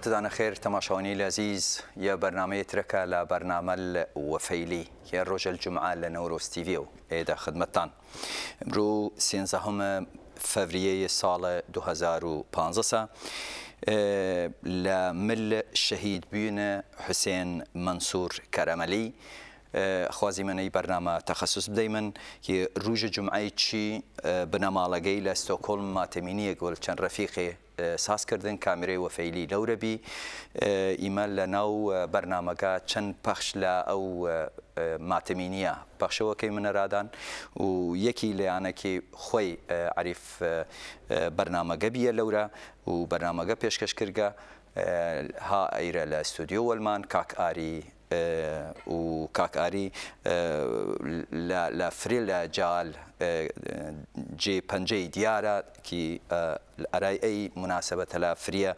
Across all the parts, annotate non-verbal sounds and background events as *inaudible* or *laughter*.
وقتدان خير تماشاوني العزيز يا برنامج تركا برنامج وفيلي يا رجل الجمعة لنوروز تي فيو إيدا خدمتان برو سينزهم ففريي سال 2015 آه، لمل شهيد بيون حسين منصور كرملي آه، من اي برنامج تخصص دائما كي ڕوژە جمعایی تشي آه، بنەماڵەگەی لە ستۆکۆلم ماتەمینیە گۆل چەند رفيقي سازکردن کامرەی وەفەیلی لەورە بی ئیمە لە ناو بەرنمەکە چەند پەخش لە ئەو ماتەمینیە پەخشەوەکەی منەرادان و یەکی لەیانەکی خۆی عریف بەرنمەگە بیە لەورە و بەرنمەگە پێشکەشکرگە ها ئەیرە لە ستودیۆ وەلمان کاک ئاری و کاکاری لە فرێ لە جال جێ پەنجەی دیارە کی ئەرای ئەی مناسبەتە لە فریە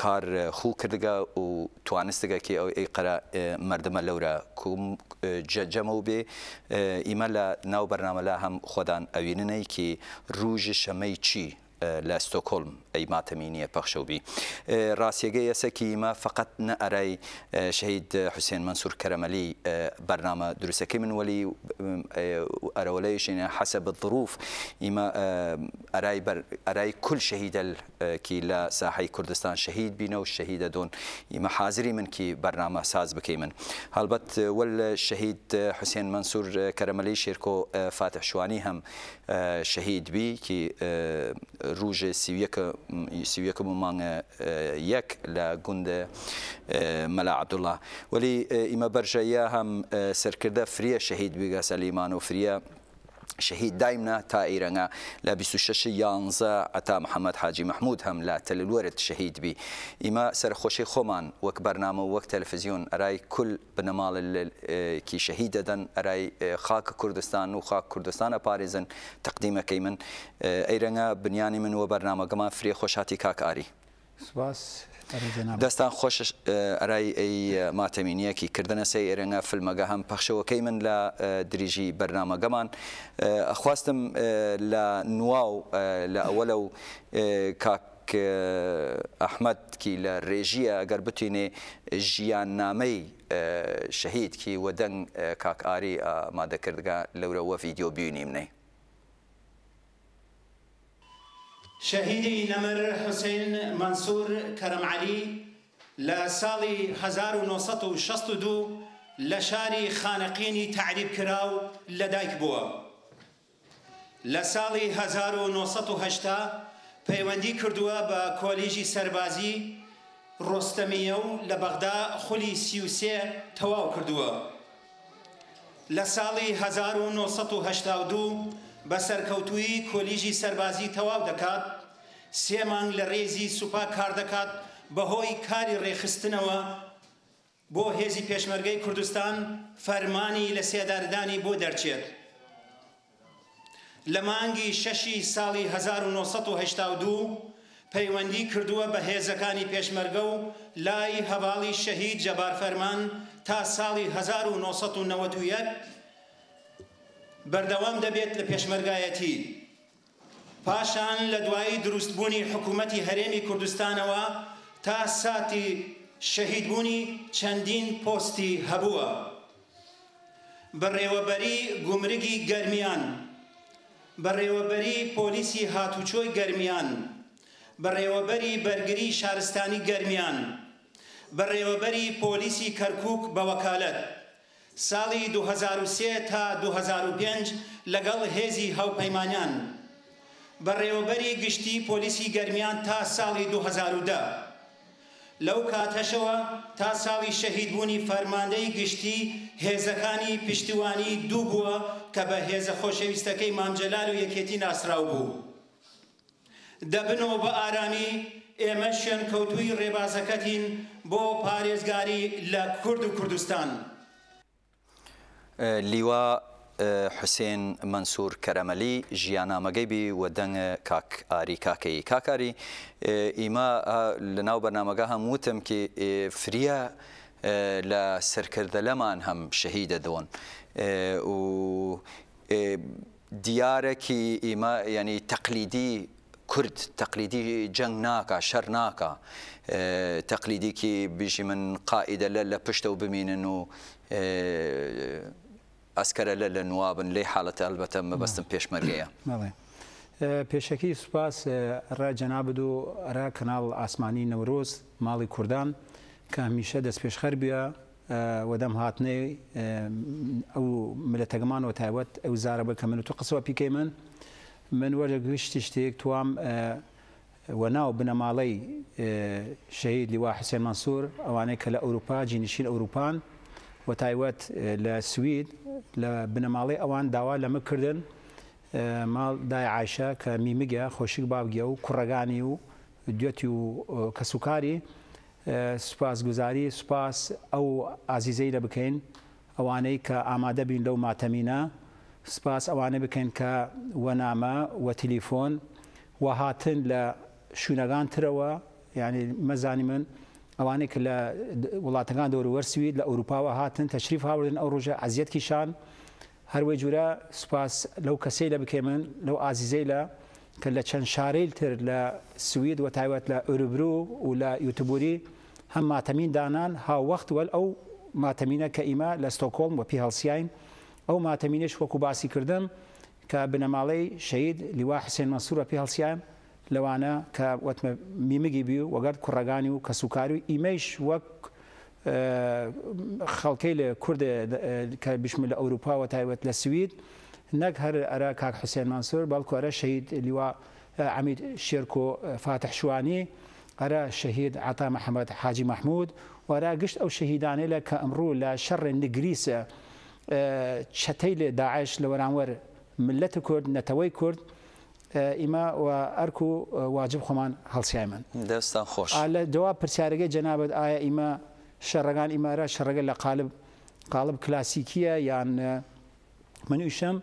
کار خو کردگە و توانستگەکی ئەو ئەی قەرە مردمە لەورە کوم جەجەمە و بێ ئیمە لە ناو بەرنامەلا هەم خۆدان ئەوینەی کی ڕژ شەمەی چی لە ستۆکۆلم ئەی ماتەمی نییە پەخشەوبی ڕاستیەگەی ئێسەکی مە فقط نەئەرای شەید حوسێن منسوور کەرەمەلی بەرنامە دروستەکەی من وەلی ئەرەوەلەیشینە حەسە بەظروف ئیمە ئەرای کول شەهیدەلکی لە ساحی کوردستان شەهید بینە و شەهیدە دۆن ئیمە حاضری منکی بەرنامە ساز بکەی من هەڵبەت وەل شەهید حوسێن منسوور کەرەمەلی شێرکۆ فاتحشوانی هەم شەهید بی کی ڕژێ سیویەکە كم مانع آه، يك لا جند آه، ملا عبد الله ولي آه، إما برجيا هم سركردا فريا شهيد بيجا سليمان وفريا شهید دایمنا تا ئێرەنگە لە 26 یانزە ئەتا محەممەد حاجی محمود هەم لە تەللوەرت شەهید بی ئیمە سەرخۆشی خۆمان وەک بەرنامە وەک تەلفزیون ئەرای کول بنەماڵکی شەهید دەدەن ئەرای خاکە کوردستان و خاک کوردستانە پارێزن تەقدیمەکەی من ئەیرەنگە بنیانی من وە بەرنامەگەمان فرێ خۆشاتی کاکاری. سپاس دەستان خۆش ئەرای ئەی ماتەمینیەکی کردنە سەی ئێرەنگە فلمەگە هەم پەخشەوەکەی من لە دریژی بەرنمەگەمان خواستم لە نواو لە ئەوە لەو کاک ئەحمەدکی لە ڕێژیە ئەگەر بتوینێ ژیان نامەی شەهیدکی وەدەنگ کاکاری ئامادەکردگە لەورەوە ڤیددیو بینی منەی شەهیدی نەمر حوسین منسوور کەرەمعلی لە ساڵی 1962 لە شاری خانەقینی تعریب کراو لە دایک بووە. لە ساڵی 1970 پەیوەندی کردووە بە کۆلیژی سەربازی ڕۆستەمیە و لە بەغدا خولی سیوسێ تەواو کردووە. لە ساڵی 1992 بە سەرکەوتووی کۆلیژی سەربازی تەواو دەکات سێ مانگ لە ڕێزی سوپا کار دەکات بەهۆی کاری ڕێخستنەوە بۆ هێزی پێشمەرگەی کوردستان فەرمانی لە سێداردانی بۆ دەرچێت لە مانگی شەشی ساڵی 1992 پەیوەندی کردووە بە هێزەکانی پێشمەرگە و لای هەواڵی شەهید جەبار فەرمان تا ساڵی 1991 بەردەوام دەبێت لە پێشمەرگایەتی پاشان لە دوایی دروستبوونی حکوومەتی هەرێمی کوردستانەوە تا ساتی شەهیدبوونی چەندین پۆستی هەبووە بەڕێوەبەری گومرگی گەرمیان بەڕێوەبەری پۆلیسی هاتوچۆی گەرمیان بەڕێوەبەری بەرگری شارستانی گەرمیان بەڕێوەبەری پۆلیسی کەرکک بە وەکالەت ساڵی 2023 تا 2005 لەگەڵ هێزی هاوپەیمانان بەڕێوەبەری گشتی پۆلیسی گەرمیان تا ساڵی 2010 لەو کاتەشەوە تا ساڵی شەهیدبوونی فەرماندەی گشتی هێزەکانی پشتیوانی دوو بووە کە بە هێزە خۆشەویستەکەی مامجلال و یەکێتی ناسراو بوو دەبنەوە بە ئارامی ئێمە شوێنکەوتووی ڕێبازەکەتین بۆ پارێزگاری لە کورد و کوردستان. لیوا حسین منصور کەرەمەلی ژیانامەگەی بی وە دەنگ کاکاری کاکەی کاکاری ئیما لەناو بەنامەگە هەمووتم کە فریە لە سەرکردە لەمان هەم شەهیدە دۆن و دیارەکی ئیمە ینی تەقلیدی کورد تەقلیدی جەنگ ناکە شەر ناکە تەقلیدیکی بژی من قائدە لە لە پشتە و بمینن و ئەسکەرە لە لە نوابن لی حالەتە ئەلبەتە مەبەستم پێشمەرگەیە نعم. پێشەکی *clears throat* نعم. آه، سوپاس ڕاجەنابد آه، و ئەرا کەناڵ ئاسمانی نەورۆز ماڵی کوردان کە هەمیشە دەست پێشخەر بیە آه، وەدەم هاتنێ ئەو ملە و تایبەت ئەو زارە بکە من و تو قسەوە پیکەی من من وەرە گوشتی شتێک توام وەناو بنەماڵەی شەید لیوا حسێن مەسوور ئەوانەیە کە لە ئەوروپا جینشین ئەوروپان و تایبەت لە سوید لە بنەماڵی ئەوان داوا لەمە کردن ماڵ دای عیشە کە میمگە خۆشک بابگە و کوڕەکانی و دوێتی و کەسوکاری سوپاسگوزاری سوپاس ئەو ئازیزەی لە بکەین ئەوانەی کە ئامادە بین لەو ماتەمینە سپاس ئەوانە بکەین کە وەنامە وە تەلیفۆن و هاتن لە شوونەگان ترەوە ینی مەزانی من ئەوانێک کە لە وڵاتەکان دەوروەەر سوید لە ئەوروپاوە هاتن تەشریف هاوردن ئەو ڕۆژە ئازیەتکیشان هەروێ جورە سوپاس لەو کەسەی لە بکێ من لەو ئازیزەی لە کە لە چەند شارەیل تر لە سوید و تایوەت لە ئۆروبرو و لە یوتبوری هەم ماتەمین دانان هاوەخت وەل ئەو ماتەمینە کە ئیمە لە ستۆکۆڵم و پی هەڵسیین ئەو ماتەمینش وەکو باسی کردم کە بنەماڵەی شەید لیوا حسێن مەسوورە پی هەڵسیان لەوانە کە وتمە میمەگی بی و وەگەر کوڕەکانی و کەسوکاری و ئیمەش وەک خەڵکەی لە کورد کە بشمە لە ئەوروپاوە تایوەت لە سوید نەک هەر ئەرا کاک حوسێن مانسور بەڵکوارە شەید لیوا عمید شێرکۆ فاتحشوانی ئەرا شەهید عتا محەممەد حاجی مححمود وەرا گشت ئەو شەهیدانەی لە کە ئەمڕوو لە شەڕێ نگریسە چەتەی لێ داعش لە وەرانوەر ملەت کورد نەتەوەی کورد ئیما ئەرک و واجب خۆمان هەڵسیای من دەستان خۆش لە دوا پرسیارەکە جەنابەت ئایا ئیمە شەڕەکان ئیمارە شەڕەگە لە قالب قالب کلاسیکیە یان منیشەم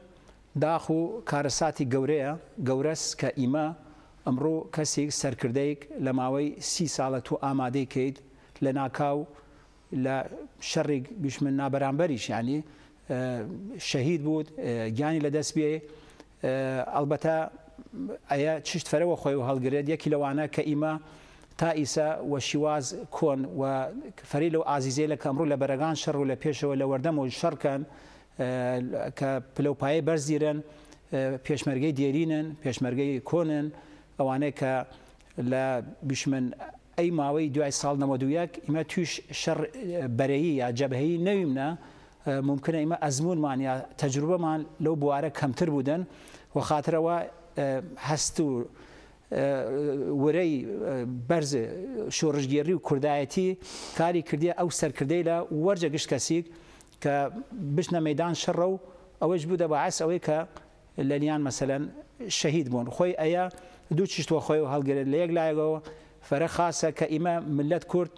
داخ و کارەساتی گەورەیە گەورەس کە ئیمە ئەمڕۆ کەسێک سەرکردەیەک لە ماوەی سی ساڵە تو ئامادەی کەیت لە ناکاو لە شەڕێک گوشمن نابەرامبەریش ینی شەهید بوو گیانی لەدەست بێ ئەلبەتە ئەیە چشتفەرەوە خۆی و هەڵگرێت یەکی لەوانە کە ئیمە تا ئیسا و شیواز کۆن و فەری لەو ئازیزیە لە کەمڕوو لە بەرەگان شەڕ و لە پێشەوە لە وەردەم و شەڕکەن کە پلەپایە بەرزیرن پێشمەرگەی دێرینن پێشمەرگەی کۆنن ئەوانەیە کە لە بشمن ئەی ماوەی دوای ساڵ نەوەدوویەک ئمە توش شەڕ بەرەیی یا جەبهەیی نەویمە ممکنە ئمە ئەزمونمان یا تەجروبەمان لەو بوارە کەمتر بوودن و خاطرەوە هەستور آه، آه، وری آه، برز شورشگیری و کردایتی کاری کردیه او سر کرده لە ورژه گشت کسی که کە میدان شر رو و بوده با عس اوی که لە مثلا شهید بون خوی ایا دو چشت و خوی و لیگ هەڵگرێت فره خاصه که فەرە ملت کرد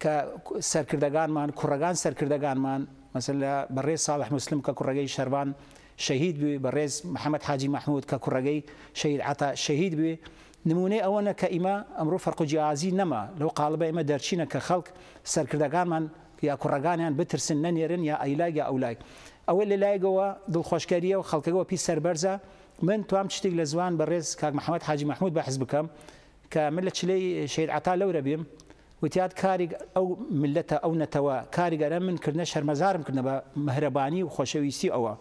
که سر کردگان من کرگان سر کردگان من مثلا برای صالح مسلم که کرگی شەروان شهید بوێ بە ڕێز محەممەد حاجی مححمود کە کوڕگەی شەید عتا شەهید بوێ نمونەی ئەوەنە کە ئیما ئەمڕۆ فەرقجیازی نەما لەو قالبە ئمە دەرچینە کە خەڵک سەرکردەکانمان یا کوڕەکانیان بترسن نەنێرن یا ئەیلا یا ئەولای ئەوە لە لایەوە دڵخۆشکاریە و خەڵکەوە پی سربەرزە من توام شتێک لە زوان بەڕێز کاک محەممەد حاجی مححمود بەحز بکەم کە من لە چلەی شیر عتا لەورە بیم وتیات کاری ئەو ملەتە ئەو نەتەوە کاریگەرە من کردە شەرمەزارم کردە بە مهرەبانی و خۆشەویستی ئەوە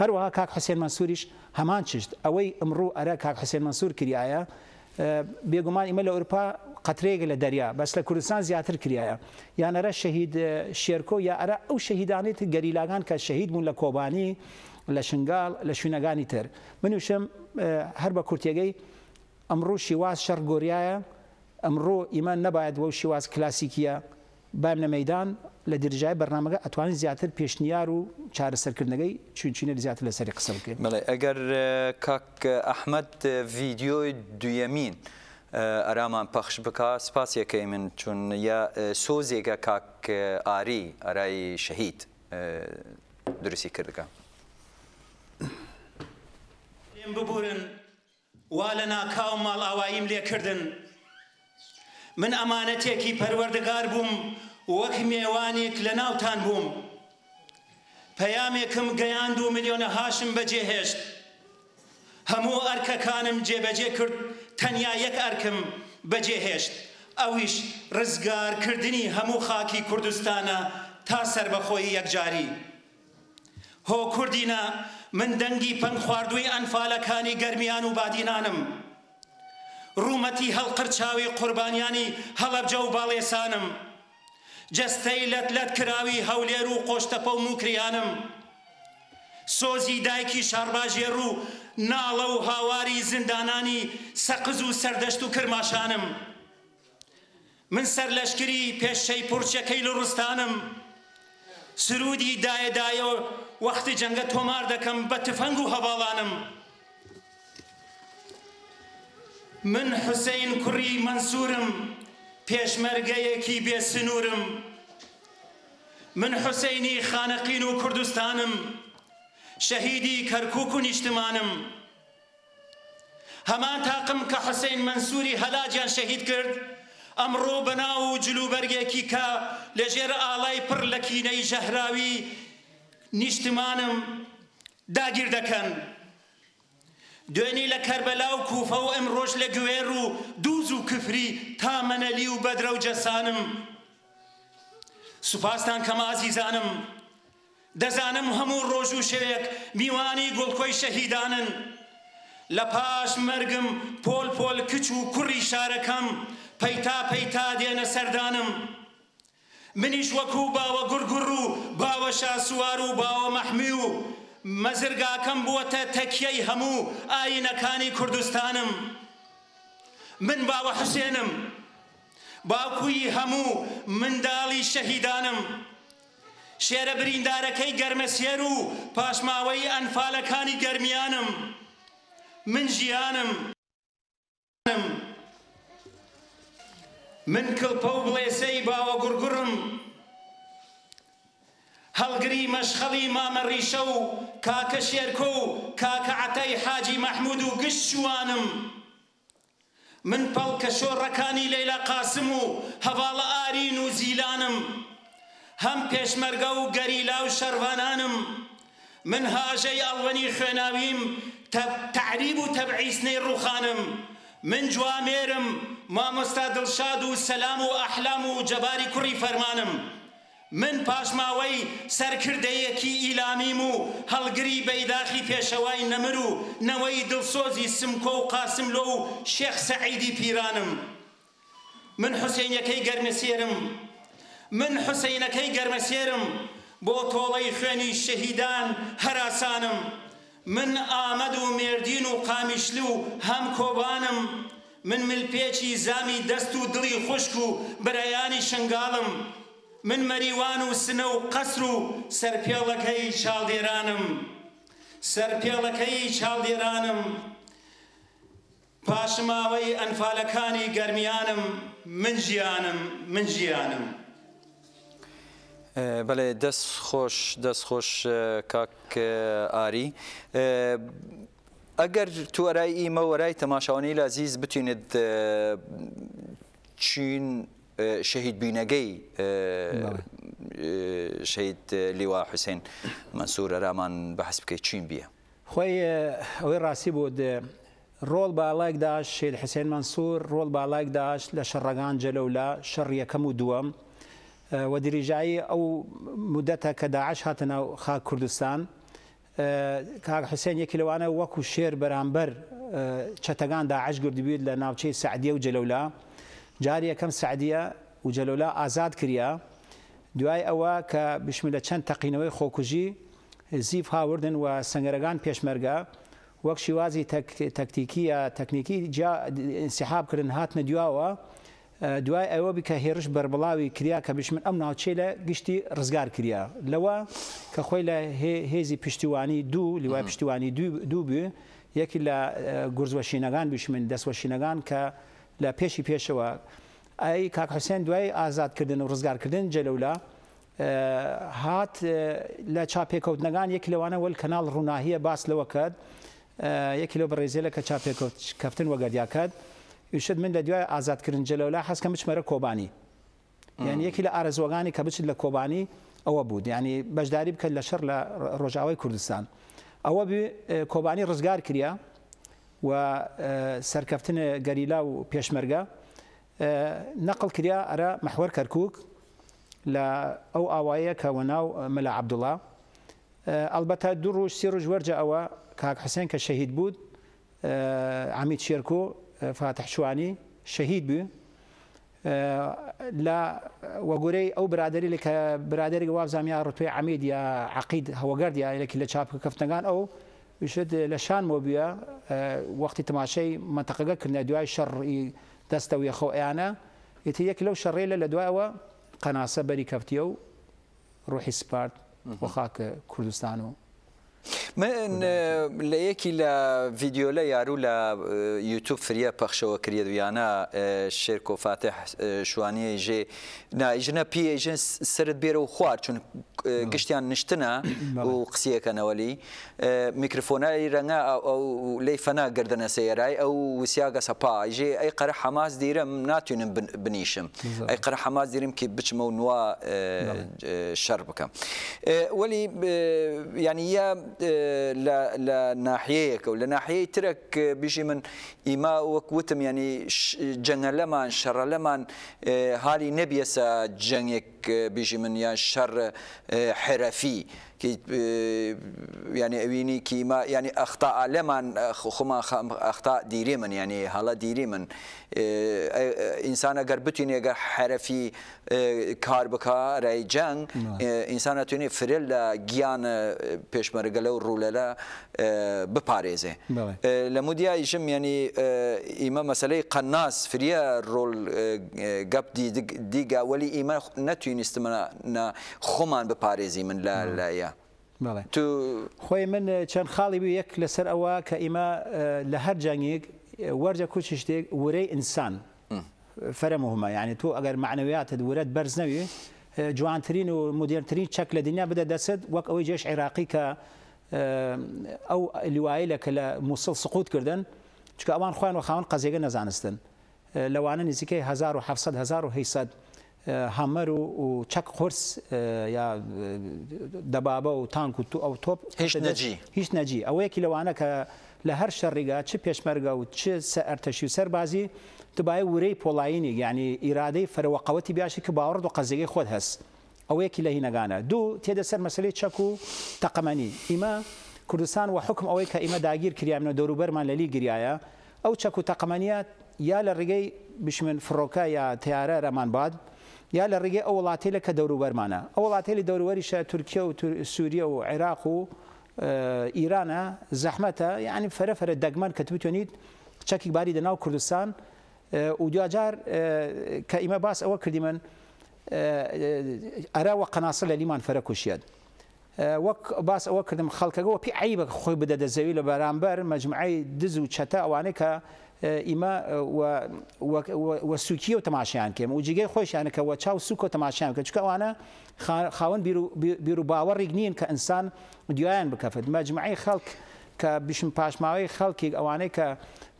هەروەها کاک حسێن مەسووریش هەمان چشت ئەوەی ئەمڕوو ئەرە کاک حسێن مەسوور کریایە بێگومان ئمە لە ئەوروپا قەترێگە لە دەریا بەس لە کوردستان زیاتر کریایە یانەرە شەهید شێرکۆ یا ئەرە ئەو شەهیدانیت گەریلاگان کە شەهید بوون لە کۆبانی لە شنگال لە شوێنەکانی تر منوشم هەر بە کورتێگەی ئەمڕوو شیواز شەڕ گۆریایە ئەمڕۆ ئیمان نەباید وەو شێواز کلاسیکیە بام لە مەدان لە درژای بەرنمەکە ئەتوانین زیاتر پێشنیار و چارەسەرکردنەکەی چونچینە زیاتر لە سەری قسە بکەین بڵێ ئەگەر کاک ئەحمد ڤیددیۆی دویەمین. ئەرامان پەخش بک سپاسیەکەی من چون یا سۆزێکە کاک ئاری ئارایی شەهید درستی کردەکە پێم ببورن وا لە ناکاو ماڵ ئاواییم لێکردن من ئەمانەتێکی پەروەردگار بووم وەک میێوانێک لە ناوتان بووم پەیامێکم گەیان دو میلیۆنە هاشم بەجێهێشت هەموو ئەرکەکانم جێبەجێ کرد تەنیا یەک ئەرکم بەجێهێشت ئەویش ڕزگارکردنی هەموو خاکی کوردستانە تا سربەخۆی یەکجاری هۆ کوردینە من دەنگی پەن خواردووی ئەنفالەکانی گەرمیان و بادینانم ڕوومەتی هەڵقرچاوی قوربانیانی هەڵەبجە و باڵێسانم جەستەی لەت لەت کراوی هەولێر و قۆشتەپە و موکریانم سۆزی دایکی شارباژێر و ناڵە و هاواری زندانانی سەقز و سەردەشت و کرماشانم من سەر لەشکری پێشەی پورچەکەی لە ڕستانم سرودی دایەدایە وەختی جەنگە تۆمار دەکەم بە تفەنگ و هەواڵانم من حوسین کوڕی منسوورم پێشمەرگەیەکی بێسنوورم من حوسینی خانەقین و کوردستانم شەهیدی کەرکک و نیشتمانم هەمان تاقم کە حوسین منسووری هەلاجیان شەهید کرد ئەمڕۆ بەناو و جلوبەرگێکی کە لەژێر ئاڵای پڕ لە کینەی ژەهراوی نیشتمانم داگیر دەکەن. دوێنی لە کەربەلا و کوفە و ئەمڕۆژ لە گوێر و دووز و کفری تا منەلی و بەدرە و جەسانم سوپاسان کەمە ئازیزانم دەزانم هەموو ڕۆژ و شەوێک میوانی گوڵکۆی شەهیدانن لە پاش مەرگم پۆل پۆل کچ و کوڕی شارەکەم پەیتا پەیتا دێنە سەردانم منیش وەکوو باوە گورگوڕ و باوە شاسووار و باوە مەحمی و مەزرگاکەم بووەتە تەکیەی هەموو ئاینەکانی کوردستانم من باوە حوسێنم باکووی هەموو منداڵی شەهیدانم شێرە بریندارەکەی گەرمەسێر و پاشماوەی ئەنفالەکانی گەرمیانم من ژیانم من کڵپە و بڵێسەی باوە گورگوڕم هەڵگری مەشخەڵی مامەڕیشە و کاکە شێرکۆ و کاکە عتای حاجی مەحمود و گشت شوانم من پەڵکە شۆڕەکانی لەیلا قاسم و هەواڵە ئارین و زیلانم هەم پێشمەرگە و گەریلا و شەروانانم من هاژەی ئەڵوەنی خوێناویم تعریب و تەبعیسنەی ڕوخانم من جوامێرم مامۆستا دڵشاد و سەلام و ئەحلام و جەباری کوڕی فەرمانم من پاشماوەی سەرکردەیەکی ئیلامیم و هەڵگری بەیداخی پێشەوای نەمر و نەوەی دڵسۆزی سمکۆ و قاسم لۆ و شێخ سەعیدی پیرانم من حوسێنەکەی گەرمەسێرم من حوسینەکەی گەرمەسێرم بۆ تۆڵەی خوێنی شەهیدان هەراسانم من ئامەد و مێردین و قامیشلی و هەم کۆبانم من ملپێکی زامی دەست و دڵی خوشک و برایانی شنگاڵم من مەریوان و سنە و قەسر و سەرپێڵەکەی چاڵێرانم سەرپێڵەکەی چاڵێرانم پاشماوەی ئەنفالەکانی گەرمیانم من ژیانم من ژیانم بەڵێ دەست خۆش دەست خۆش کاک ئاری ئەگەر توەرای ئیمە وەرای تەماشاوانەی لازیز بتوێنێت چین شهيد بینەگەی آه، نعم. آه، شهيد آه، لواء حسين منصور رامان بحسب كي تشين بیە خوي اوي راسي بود رول باڵایکداش داش شهيد حسين منصور رول لە داش جەلە جلولا شر يكم یەکەم و او وە كداعش هاتنا مدەتە كردستان كاك حسين ناو وكو شير برامبر چتگان داعش گردبید لناوچه ناوچەی و جەلەولا جاری یەکەم سعدیە و جەلۆلا ئازاد کریە دوای ئەوە کە بشمی لە چەند تەقینەوەی خۆکوژی زیف هاوردن و سنگەرەکان پێشمەرگە وەک شیوازی تەکتیکیە تەکنیکی سیحابکردن هاتنە دواوە دوای ئەوە بکە هێرش بربڵاوی کریا کە بشمن ئەم ناوچێ لە گشتی ڕزگار کریا لەوە کە خۆی لە هێزی پشتیوانی دوو لیوای پشتیوانی دوو بێ یەکی لە گورزوەشینەکان بشمن دەستوەشینەکان کە لە پێشی پێشەوە ئەی کاک حوسێن دوای ئازادکردن و ڕزگارکردن جەلەولا هات لە چاپێکەوتنەکان یەک لەوانە وەل کەناڵ ڕووناهیە باس لەوە کرد یەک لۆ بەڕێزیە لە کە چاپێکەوتکەفتن وەگەردیاکات یشت من لە دوای ئازادکردن جەلەولا حەسکە مچمەرە کۆبانی یعنی یەکی لە ئارزۆگانی کە بچیت لە کۆبانی ئەوە بوو ینی بەشداری بکە لە شەر لە ڕۆژاوای کوردستان ئەوە کۆبانی ڕزگار کردە و سەرکەفتنە گەریلا و پێشمەرگە نەقل کریا ئەرە مەحوەر کەرکک لە ئەو ئاوایە کەەوە ناو مەلا عبدوڵا ئەلبەتە دوو ڕۆژ سی ڕژ وەرجە ئەوە کاک حسێن کە شەهید بوو عامید شێرکۆ فاتحشوانی شەهید بوو لە وەگورەی ئەو برادری لە کە برادێک وابزانیا ڕتوی عمید یا عقید هەوەگەردیا لەکی لە چاپکە کەفتنگان ئەو وشد لشان موبيا آه، وقت تماشي منطقه كنا دوای شر دست و یخو اعنا یتی لو شري له دوای قناصه بری کفتیو روحی سپارت وخاک کردستانو من لیکی ل یەکی لە ڤیددیۆ لە یارو لە یوتوب آه، فریە پەخشەوە کرێدویانە آه، شێر کۆفاتە آه، شوانیە ژێ نایژنە پیژن سرت بێرە و خوار چون نعم. گشتیان نشتنه *coughs* و قصیه کنولی میکروفونای رنگ ڕەنگە لی فنا گردن سیرای سەیەرای وسیاگ سپا سەپاژێ ای قرار حماس دیرم ناتوانم بنیشم ای قرار حماس دیرم که بچمە و شرب کم ولی یعنی ینی آه، لە ناحەیەکە و لە ناحەیە ترەک آه، بیژی من ايما وكوتم يعني جنلمان شرلمان آه، هالي شەڕە جنك بيجي من يا شر آه، حرفي كي آه، يعني اويني كي ما يعني اخطاء لمن خما اخطاء ديري من يعني هلا ديري من آه، انسان اگر بتوني اگر حرفي کار بکا رای جنگ نعم. انسان توني فرل جيان پیشمرگل و روللا بباريزة لمودي أيشم يعني اما مساله قناص فريا رول دي ديگا ولي اما نتو هیچی خمان خۆمان بپارێزی من لا لایە. بڵێ تو خۆی من چەند خاڵی یەک لسر آوا کە ئیمە لە هەر جەنگێک وەرجە کوچی شتێک انسان ئینسان فەرەمەهمە یعنی تۆ ئەگەر معنەویاتە دورەت بەرز نەوی جوانترین و مدرنترین چەک لە دنیا بدە دەست وەک ئەوەی جێش عێراقی کە ئەو لیوایلە کە لە مووسڵ سقوت کردن چکە ئەوان خۆیان و خاون قەزیێگە نەزانستن هەمەەر و چەک قرس یا دەبابە و تانک و تو ئەو تۆپ هیچ نەجی هیچ نەجی ئەوەیەکی لەوانە کە لە هەر شەڕێگا چه پێشمەرگە و چه ئەرتەشی و سەربازی دبای ورەی پۆلاینی یعنی ئیرادەی فەرەوەقەوەتی باشی کە باوەڕ و قەزیگەی خۆت هەست ئەوەیەکی لە هینەگانە دوو تێدە سەر مەسلەی چەک و تەقەمەنی ئیمە کوردستان و حکم ئەوەی کە ئیمە داگیر کریامنە دەوروبەرمان لەلی گریایە ئەو چەک و تەقەمەنیات یا لە ڕێگەی بشمن فڕۆکە یا تیارە رەمان باد یا لە ڕێگەی ئەو وڵاتی لە کە دەوروبەرمانە ئەو وڵاتی لە دەوروەریشە تورکیا و سووریە و عێراق و ئیرانە زەحمەتە یعنی فەرەفرە دەگمان کە توتوێنیت چەکی باری دەناو کوردستان و دوجار کە ئیمە باس ئەوە کردی من ئەراوە قەناسە لە لیمان فەرە کوشیێت. وەک باس ئەوە کردم خەڵکەگەەوە پێ عیبە خۆی بدە دەزەوی لە بەرامبەر مەجمعی دز و چەتە ئەوانەیە کە ئیما سوکی و تەماشیان کێم و جگەی خۆشیانەکەەوە چاو سوک و تەماشیان کە چکەوانە خاون بیر و باوەڕێک نین کە ئینسان دیوایان بکەفت مەجمعی خەڵک کە بشم پاشماوەی خەڵکی ئەوانەی کە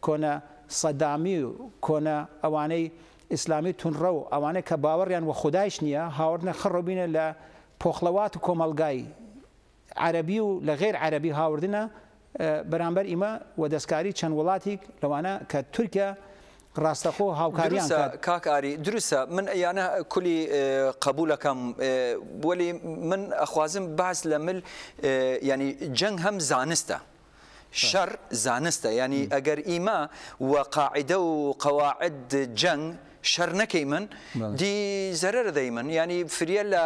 کۆنە سەدامی و کۆنە ئەوانەی ئیسلامی تونڕە و ئەوانەیە کە باوەڕیان وە خوددایش نییە هاوردنە خڕۆبینە لە پۆخلەوات و کۆمەلگای عربی و لە غێر عربی هاوردنە بەرامبەر ئیمە و دەستکاری چەند وڵاتێک لەوانە کە تورکیا ڕاستەخۆ هاوکاریان کاکاری دروستە من یانە کولی قبولەکەم وەلی من ئەخوازم باس لە مل ینی جەنگ هەم زانستە. شەر زانستە ینی ئەگەر ئیما وە قاعدە و قەواعد جەنگ شەر نەکەی من دی زەرەر دەی من ینی فریە لە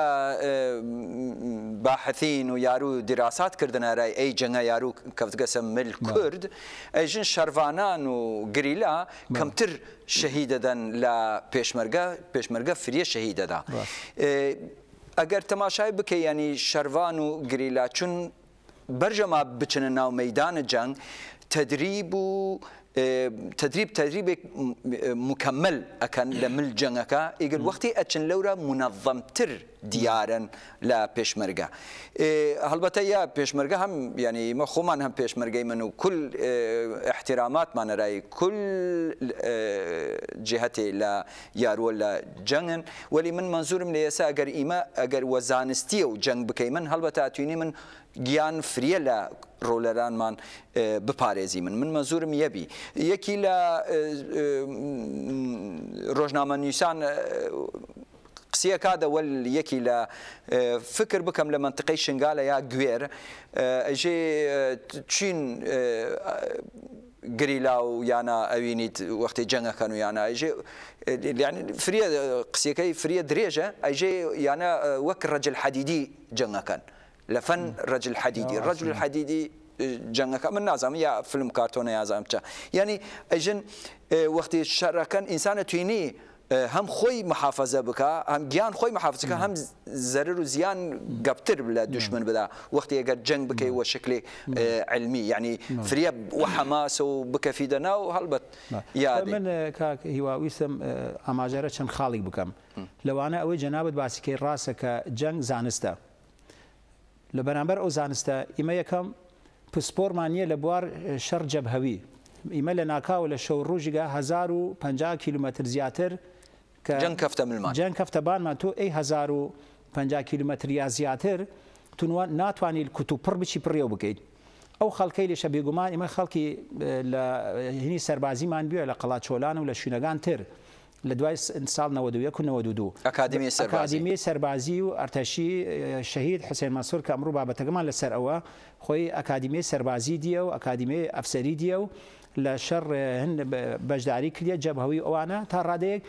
باحەتین و یارو دراسات کردنەرای ئەی جەنگە یارو کەفتگەسە مل کورد ئەژن شەروانان و گریلا کەمتر شەهی دەدەن لە پێشمەرگە پێشمەرگە فریە شەهی دەدا ئەگەر تەماشای بکە ینی شەروان و گریلا چون بەرژەما بچنە ناو مەدانە جەنگ تدریب و تدريب تدريب مكمل أكن لمل جنكا يقول وقتي أتشن لورا منظم تر ديارا لا بيشمرجا هل بتيا بيشمرجا هم يعني ما خومن هم بيشمرجا منو كل اه، احترامات ما نراي كل اه، جهتي لا يار ولا جنن ولي من منظور من يسا اگر إما اگر وزانستي وجنگ بكيمن هلبتا توني من گیان فریە رولران من اه، بپارێزی من من مەزورم یەبی یەکی لە اه، اه، ڕۆژنامە نووسان قسیە کادەوەل یکی ل فکر بکم ل منطقه شنگاله یا گویر ژێ چین گریلا و یانە ئەوینیت وەختی جەنگەکەن و یانە ئەژێ فرە قسیەکەی فرە درێژە ئەژێ یانە وەک ڕەجل حەدیدی جەنگەکەن. لفن رجل الحديدي الرجل الحديدي جنگەکە من نازانم یا فلم کارتۆنە یازانم چە یعنی ئەژن وەختی شەرەکەن ئینسانە توینی هەم خۆی محافەزە بکە ئەم گیان خۆی محافزەکە هەم زەرر و زیان گەپتر لە دوشمن بدا وەختی ئەگەر جەنگ بکەی وە شکلی علمی یعنی فریە و حەماسە و بکەفی دەنا و هەڵبەت یا من هیواویستم ئاماژەرە چەند خاڵی بکەم لەوانە ئەوەی جەنابەت باسیکەی ڕاستە کە جەنگ زانستە. لە بەرامبەر ئەو زانستە ئیمە یەکەم پسپۆرمانیە لە بوار شەر جەبهەوی ئیمە لە ناکاوە لە شەو ڕۆژیگە 1050 کیلومتر زیاتر کە جەنگ کەفتە ملمان جەنگ کەفتەبانمان تۆ ئەی 1050 کیلومتریا زیاتر تونوان ناتوانیت کوتو پڕ بچی پڕێو بکەیت ئەو خەڵکەی لەشە بێگومان ئمە خەڵکی هینی سەربازیمان بێ لە قەڵات چۆلان و لە شوێنەکان تر. لە دوای ساڵ 1992 ئەکادمی سەربازی و ئەرتەشی شەهید حسێن مەسور کە ئەمڕوو بابەتەکەمان لەسەر ئەوە خۆی ئەکادمی سەربازی دیە و ئەکادمی ئەفسەری دیە و لە شەڕ بەشداری کردە جەبهەوی ئەوانە تا ڕادەیەک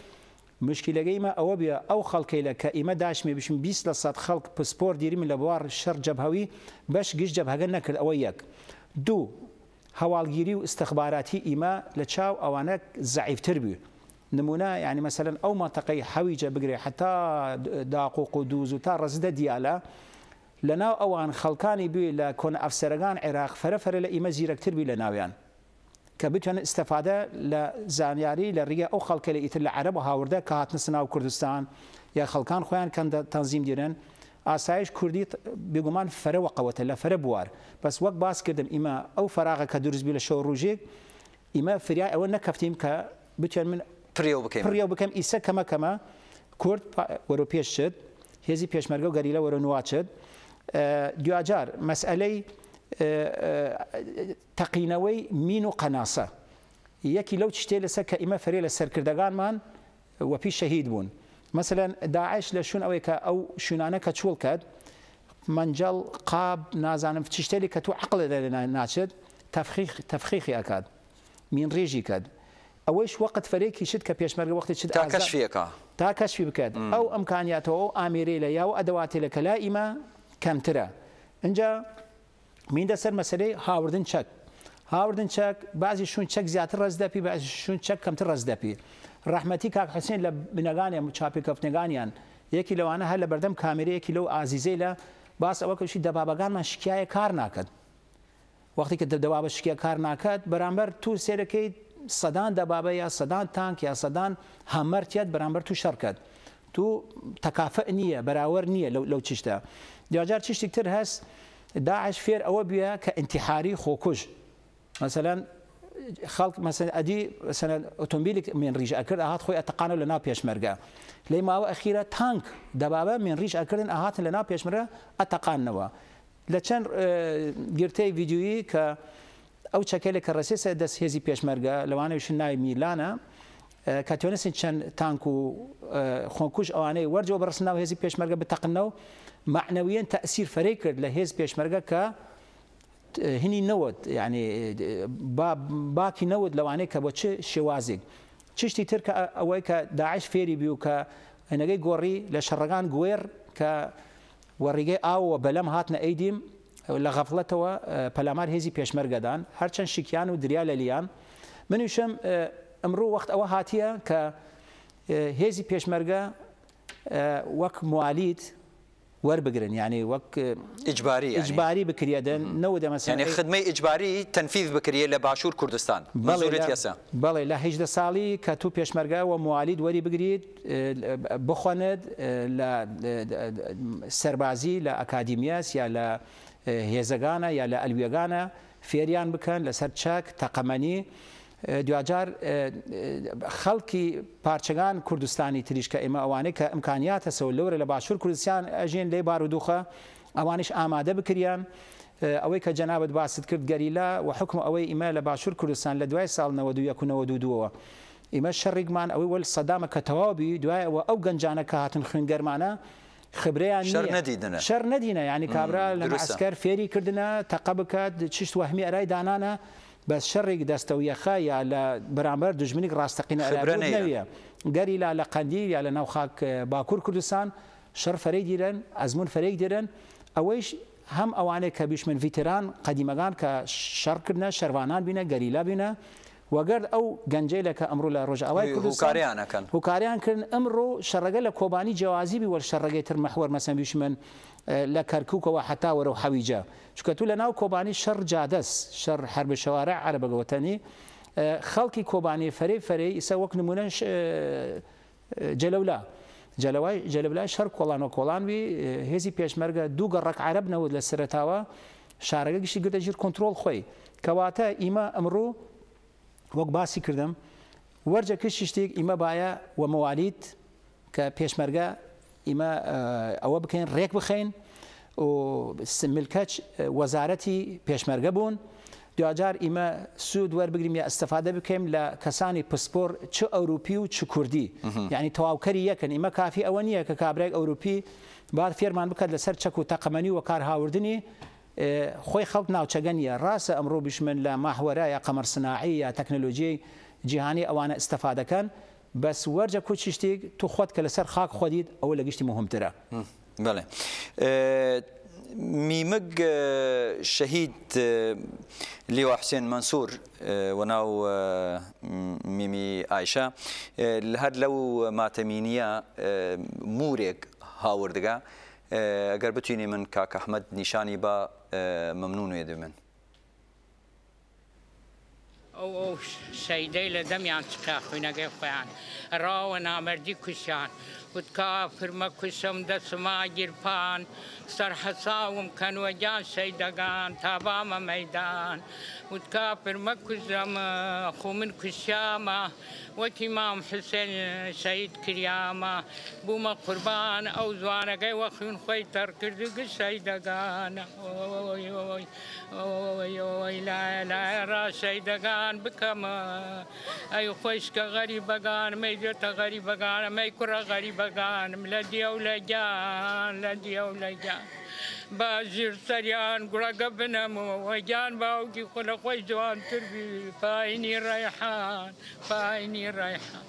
مشکلەکەیمە ئەوە بێ ئەو خەڵکەی لە کە ئیمە داشمی بشم 20 لە سەد خەڵک پسپۆر دیریم لە بوار شەر جەبهەوی بەش گشت جەبهگە نەکرد ئەوە یەک دوو هەواڵگیری و استەخباراتی ئیمە لە چاو ئەوانە زعیفتر بوو. نمونا يعني مثلا او منطقه حويجه بقري حتى داقو قدوز وتا رزد ديالا لنا اوان خلقاني بي لا كون افسرغان عراق فرفر لا ايما زيرك تربي لنا ويان لە استفاده کە بتوانن استفادە لە زانیاری لە ڕگە ئەو خەڵکە لە ئیتر لە عەرب هاوردە کە هاتنە سناو کوردستان یا خەڵکان خۆیان کەندە تەنزیم دیرن ئاسایش کوردی بگومان بوار بس وقت باس کردم ايما او فراغه کە بي لە شەو ايما فريا او نكفتيم ك کە بتوان من پریو بکەم پریو بکەم ئیسە کەمە کەمە کورد وەرە پێشت هێزی گریلا و نوا شد دو اجار مسئله تقینوی مین و قەناسە یەکی لەو شتێ لەسەر کە ئیمە فەرێ لە سەرکردەکانمان وەپی شەهید بوون مثلەن داعش لە شوون ئەوەی کە ئەو شوونانە کە چوڵ کرد منجەڵ قاب نازانم چشتێکی که تو عقل عقلە ناشد تفخیخ تفخیخی ئەکات مین ریجی کد ئەوەش وەقت فەرێکی شت کە پێشمەرگە وقتی شت تاکەشفیەکە تا کەشفی بکات ئەو ئەمکانیاتەوە ئامێرێ لە یاو ئەدەواتێ لە کەلا ئیمە کەمترە اینجا میندە سەر مەسەرەی هاوردن چەک هاوردن چەک بازی شون چەک زیاتر ڕزدەپی بازی شون چەک کەمتر ڕزدەپی ڕحمەتی کاک حسین لە بنەگانیان چاپێکەفتنەکانیان یەکی لەوانە هەر لە بەردەم کامێرەیەکی لەو ئازیزەی لە باس ئەوە کەشی دەبابەکانمان شکایە کار ناکەن وەختی کە دەدەوا بە کار ناکات بەرامبەر تو سێرەکەیت صدان دبابه یا صدان تانک یا صدان سەدان هەمەرتیت بەرامبەر تو شرکت تو تەکافە نییە بەراورد لو, لەو چشتە دیجار چشتێک تر هەست داعش فیر او بیا کە انتحاری مثلا خلق مثلا ادي مثلا ئۆتۆمبیلێک من ڕیژ اكر اهات خويا ئەتەقانە لنا بيش مرقا لي ماوە اخيره تانك دبابه من ڕیژ اكر اهات لنا بيش مرقا ئەتەقانەوە لە چەند اه، گرتەی ویددیویی کە ئەو چەکەلێک کە ڕسێسە دەست هێزی پێشمەرگە لەوانەیەش ناوی میلانە کاتیۆنسین چەند تانک و خۆنکوش ئەوانەیە وەرجەوە بەڕست ناو هێزی پێشمەرگە بتەقنەوە معنەویەن تەسیر فەرەی کرد لە هێز پێشمەرگە کە هینی نەوت ینی باکی نەوت لەوانەیە کە بۆ چ شێوازێک چشتی تر کە ئەوەی کە داعش فێری بی و کە هەنەگەی گۆڕی لە شەڕەکان گوێر کە وەڕیگەی ئاوەوە بەلەم هاتنە ئەیدیم لە غەفڵەتەوە آه، پەلامار هێزی پێشمەرگەدان هەرچەند شیکیان و دریا لە لیان منیشم آه، ئەمڕۆ وەخت ئەوە هاتیە کە آه، هێزی پێشمەرگە وەک موالیت وەربگرن یعنی وەک ئجباری ئجباری بکرێدن نەوە دەمەسیانی خدمەی ئجباری تەنفیز بکرێت لە باشوور کوردستان بەڵێت بەڵێ لە هیچدە ساڵی کە تو و موالید وەری بگریت بخواند لە سەربازی لە ئەکادیمیاس یا لە هێزەکانە یا لە ئەلوێگانە فێریان بکەن لەسەر چەک تەقەمەنی دوجار خەڵکی پارچەکان کوردستانی تریشکە ئێمە ئەوانەیە کە ئەمکانیاتە سەو لەورە لە باشوور کوردستان ئەژین لێ بارودوخە ئەوانش ئامادە بکریان. ئەوەی کە جەنابەت باست کرد گەریلا و حکم ئەوەی ئیمە لە باشوور کوردستان لە دوای ساڵ 1992ەوە ئیمە شەڕێکمان ئەوەی وەل سەدامە کە تەواوی دوایەوە ئەو گەنجانە کە هاتن خوێنگەرمانە خبرەیان شر ندينا شر ندينا يعني كابرا العسكر فيري كردنا کردنە تەق بکات چشت وهمی ئەرای دانانە بە شەڕێک دەستەویەخە على لە بەرامبەر راستقين على گەری لا على قەندیر یا لە ناوخاک آه، باکوور کوردستان شەر فەرەی دیرن ئەزمون فەرەی دیرن ئەوەیش هەم ئەوانێک کە بیشمن ڤیتران قەدیمەگان كشر كردنا شروانان بینە گەریلا بینە وەگەر ئەو گەنجێلەکە ئەمڕۆ لە ڕۆژ ئەوای کوردکاریانەکەن هوکاریان کردن ئەمڕۆ شەڕەگە لە کۆبانی جیازیبی وە شەڕگەی تر مەحوەر مەسەمبیش من لە کەرککەوە حتا وەرە و حەویجە چکە تو لە ناو کۆبانی شەڕ جادەس شەڕ هەر بە شەوارە عربەگەوتنی خەڵکی کۆبانی فەرەی فەرەی ئیسا وەک نمونە جەلەولا. جلەوای جلبلای شەر کۆڵان و کۆڵانوی هێزی پێشمەرگە دوو گەڕک عرب نەوت لە سرەتاوە شارەگەگیشی گرتە ژیر کۆنتترۆل خۆی کەواتە ئیمە ئەمڕوو وەک باسی کردم وەرجە کشی شتێک ئیمە باە وە موالیت کە پێشمەرگە ئیمە ئەوە بکەین ڕێک بخەین و سملکەچ وەزارەتی پێشمەرگە بوون دوجار ئیمە سوود وەربگریم یا ئەستەفادە بکەم لە کەسانی پسپۆر چ ئەوروپی و چ کوردی یعنی تەواوکەری یەکەن ئیمە کافی ئەوە نییە کە کابراێک ئەوروپی بار فێرمان بکات لەسەر چەک و تەقەمەنی و کارهاوردنی خۆی إيه، خەڵت ناوچەگەنیە راس أمرو بشمن لا يا ماهوەرایە قەمەر سناعی یا تەکنەلۆژیای جیهانی ئەوانە استەفادەکەن بەس وەرجە کوچی شتێک تو خۆت خاك خديد أو خۆدیت ئەوە لە گشتی مهمترە بڵێ شهيد شەهید حسين منصور إيه، وناو إيه، ميمي عائشة لهاد لو ما تمينيا مورك هاوردگە ئەگەر بتوینی من کاکە ئەحمەد نیشانی بە ممنون وێ دوێن ئەو ئەو شەیدەی لە دەمیان چقا خوینەگەی خۆیان ڕاوە نامەردی کوشیان اسكت كافر ما كسم دا سما جرفان سر حصاوم كان وجان سيدقان تاباما ميدان وتكافر ما كسم خومن كسامة وكمام حسين سيد كريامة بوما قربان او زوانا قي وخيون خوي تركردق سيدقان اوي اوي اوي اوي لا لا را سيدقان بكم اي خويش كغريبقان ميدوتا غريبقان ميكورا غريبقان بەگانم لە دیێو لەگیان لە دیێو لەگیان بە ژیرسەریان گوڵەکە بنەمەوەگیان باوکی خۆ لە خۆی جوانتربی پایینی ڕایحان پایینی ڕایحان.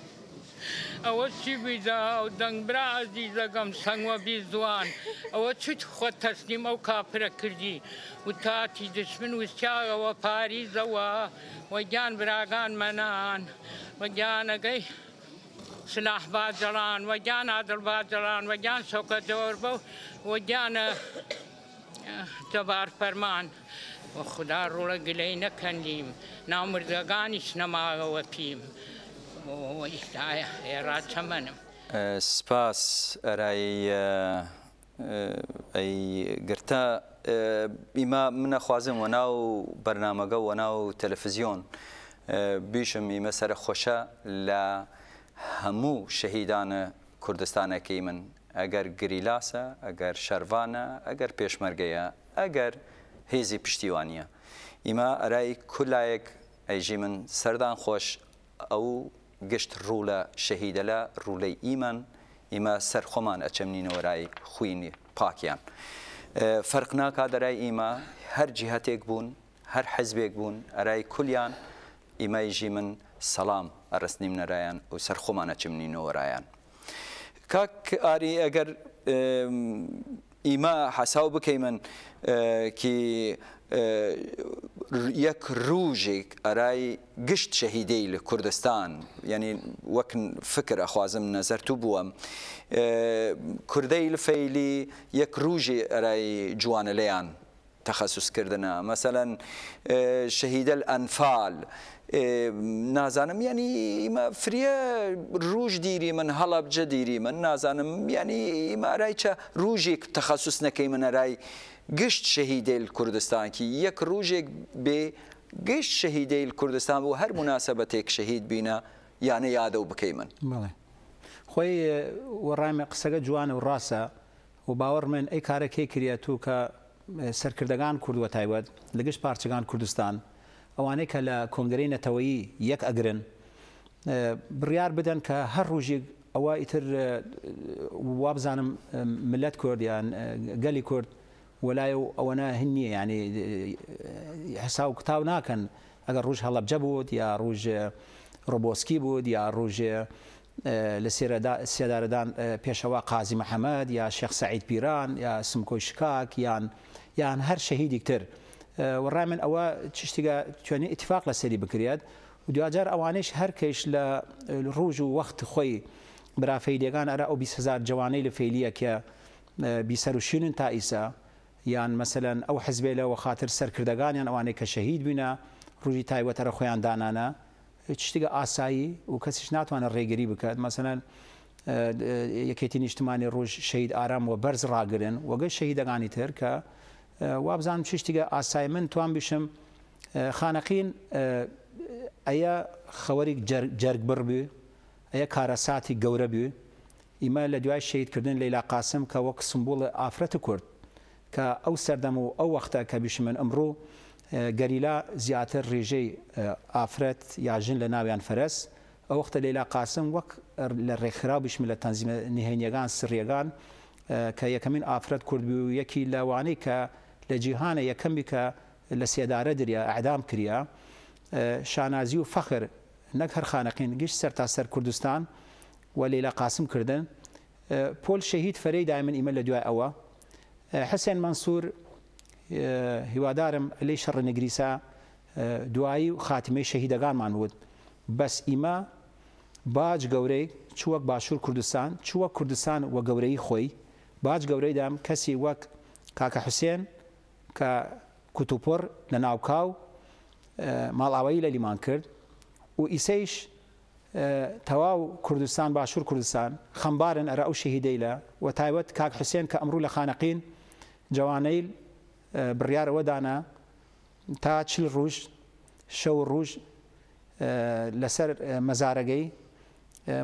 ئەوە چی بیدا ئەو دەنگبرا ئازی دەگەم سەنگوە بی زوان ئەوە چیت خۆ تەسلیم ئەو کاپرە کردی و تاتی دشمن وسیاغەوە پاریزەوە وەگیان براگان مەنان وەگیانەگەی سلاح باجران وجان عادل باجران وجان سوق دوربو وجان تبار آه، فرمان و خدا رو گلی نکندیم نامردگانش نما و پیم و ایتای ایرات منم آه، سپاس ارای ئەی آه، گرتا ئیما منە خوازم وە ناو بەرنمەگە وە ناو تەلەفزیۆن بیشم ئیمە سەرە هەموو شەهیدانە کوردستانەکەی من ئەگەر گریلاسە ئەگەر شەروانە ئەگەر پێشمەرگەیە ئەگەر هێزی پشتیوانیە ئیما ئەرای کولایەک ئەیژی من سەردان خۆش ئەو گشت ڕوولە شەهیدە لە ڕوولەی ئیمان ئیمە سەرخۆمان ئەچەمنینەوەرای خوینی پاکیان. فەرقناکە دەرای ئیمە هەر جیهتێک بوون هەر حەزبێک بوون ئەرای کولیان ئیمەیژی من سلام ئەرسنیم نرایان و سەرخۆمانە رایان کاک آری اگر ایما حساب بکەی من اه، کی اه، یک ڕژێک ارای گشت شهیدی لە کوردستان یعنی وەکن فکر اخوازم نظر تو بووم اه، کوردەی لە فەیلی یەک ڕژی ئەرای جوانە لەیان تەخەسوسکردنە مەسەەن شهید الانفال نازانم ینی ئمە فرە ڕژ دیری من هەڵبجە دیری من نازانم ینی ئیمارایچە ڕژێک تەخصوس نەکەی منەرای گشت شەهیدل کوردستانکی یەک ڕژێک بێ گەشت شەهیدەیل کوردستان بۆ هەر مناسبەتێک شەهید بینە یانە یادە و بکەی من بڵێ خۆی وەڕامێ قسەگە جوانە و ڕاستە و باوەڕ من ئەی کارەکەی کرێت و کە سەرکردەکان کوردوە تایبەت لەگەشت پارچەکان کوردستان ئەوانەیە کە لە کۆنگرەی نەتەوەیی یەک ئەگرن بڕیار بدەن کە هەر ڕژێک ئەوە ئیتر وابزانم ملت کوردیان گەلی کورد وەلایە و ئەوەنە هەنیە ینی حسا و کتاو ناکەن ئەگەر ڕژ هەڵەبجە بوت یا ڕژ ڕۆبۆسکی بود یا ڕژێ لە سێدارەدان پێشەوە قازی محەممەد یا شەخ سعید پیران یا سمکۆی شکاک یان یان هەر شەهیدیکتر. وڕامن ئەوە چشتگە توێنی ئاتفاق لە سەری بکرێت و دوجار ئەوانش هەرکەش لە ڕۆژ و وەخت خۆی برافەیدەکان ئەرا ئەو 20هزار جوانەی لە فەیلیەکە بیسەر و شوێنن تا ئیسا یان مەمثلەن ئەو حزبێ لەوە خاطر سەرکردەکانیان ئەوانەی کە شەهید بینە ڕووی تایوەتەرە خۆیان دانانە شتێکە ئاسایی و کەسیش ناتوانە ڕێگەری بکات مەمثلەن یەکێتی نیشتمانی ڕۆژ شەید ئارام و بەرز ڕاگرن وەگە شەهیدەکانی تر کە وابزانم چشتگە ئاسای من توان بشم خانەقین ئەیە خەوەری جەرگبڕ بێ ئەیە کارەساتی گەورە بێ ئیمە لە دوای شیدکردن لەلا قاسم کە وەک سمبولە ئافرەتە کورد کە ئەو سەردەم و ئەو وەختە کە بیش من ئەمڕۆ گەریلا زیاتر ڕێژەی ئافرەت یاژن لە ناویان فەرست ئەو وەختە لەلا قاسم وەک لە ڕێکخرا بشم لە تەنزیمە نهێنیەکان سڕیەکان کە یەکەمین ئافرەت کوردبی و یەکی لەوانەی کە لە جیهانە یەکەمی کە لە سێدارە دریا ئەعدام کریە شانازی و فەخر نەک هەر خانەقین گشت سەر تا سەر کوردستان و لێ لە قاسم کردن پۆل شەهید فەرەی دایمن ئیمە لە دوای ئەوە حسێن منسوور هیوادارم لی شەڕ نگریسا دوایی و خاتمەی شەهیدەکانمان وت بەس ئیمە باج گەورەی چوەک باشوور کوردستان چوە کوردستان وە گەورەی خۆی باج گەورەی دام کەسی وەک کاکە حوسێن کە کوتوپۆر لە ناوکاو ماڵاوایی لە لیمان کرد و ئیسەیش تەواو کوردستان باشوور کوردستان خەمبارن ئەرە ئەو شەهیدەی لە و تایبەت کاک حوسێن کە ئەمرو لە خانەقین جوانەیل بڕیارەوەدانا تا چل ڕۆژ شەو ڕۆژ لەسەر مەزارەگەی